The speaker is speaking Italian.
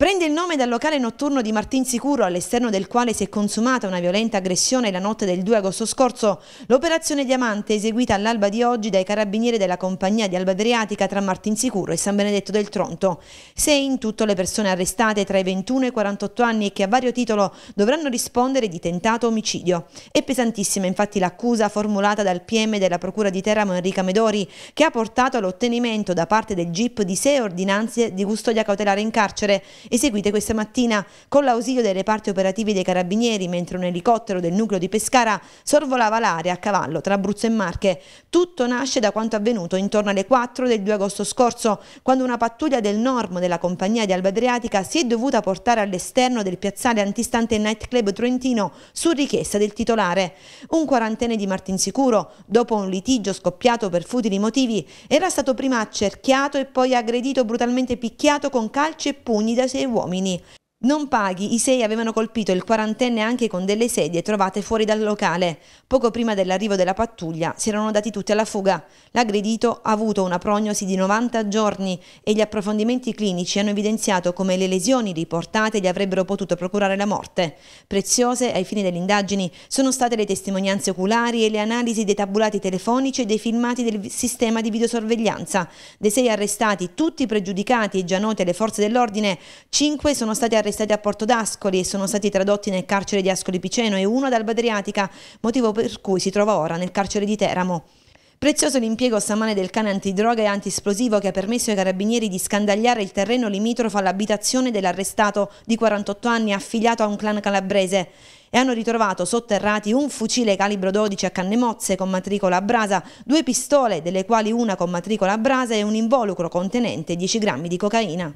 Prende il nome dal locale notturno di Martin Sicuro, all'esterno del quale si è consumata una violenta aggressione la notte del 2 agosto scorso. L'operazione Diamante, eseguita all'alba di oggi dai carabinieri della compagnia di Alba Adriatica tra Martin Sicuro e San Benedetto del Tronto. Sei in tutto le persone arrestate tra i 21 e i 48 anni e che a vario titolo dovranno rispondere di tentato omicidio. È pesantissima infatti l'accusa formulata dal PM della Procura di Teramo Enrica Medori, che ha portato all'ottenimento da parte del GIP di sei ordinanze di custodia cautelare in carcere eseguite questa mattina con l'ausilio dei reparti operativi dei carabinieri mentre un elicottero del nucleo di Pescara sorvolava l'area a cavallo tra Abruzzo e Marche. Tutto nasce da quanto avvenuto intorno alle 4 del 2 agosto scorso quando una pattuglia del Norm della compagnia di Alba Adriatica si è dovuta portare all'esterno del piazzale antistante nightclub Trentino su richiesta del titolare. Un quarantenne di Martinsicuro, dopo un litigio scoppiato per futili motivi, era stato prima accerchiato e poi aggredito brutalmente picchiato con calci e pugni da sei e uomini non paghi, i sei avevano colpito il quarantenne anche con delle sedie trovate fuori dal locale. Poco prima dell'arrivo della pattuglia si erano dati tutti alla fuga. L'aggredito ha avuto una prognosi di 90 giorni e gli approfondimenti clinici hanno evidenziato come le lesioni riportate gli avrebbero potuto procurare la morte. Preziose ai fini delle indagini sono state le testimonianze oculari e le analisi dei tabulati telefonici e dei filmati del sistema di videosorveglianza. Dei sei arrestati, tutti pregiudicati e già noti alle forze dell'ordine, cinque sono stati arrestati arrestati a Porto d'Ascoli e sono stati tradotti nel carcere di Ascoli Piceno e uno ad Alba Adriatica, motivo per cui si trova ora nel carcere di Teramo. Prezioso l'impiego stamane del cane antidroga e antisplosivo che ha permesso ai carabinieri di scandagliare il terreno limitrofo all'abitazione dell'arrestato di 48 anni affiliato a un clan calabrese e hanno ritrovato sotterrati un fucile calibro 12 a canne mozze con matricola a brasa, due pistole, delle quali una con matricola a brasa e un involucro contenente 10 grammi di cocaina.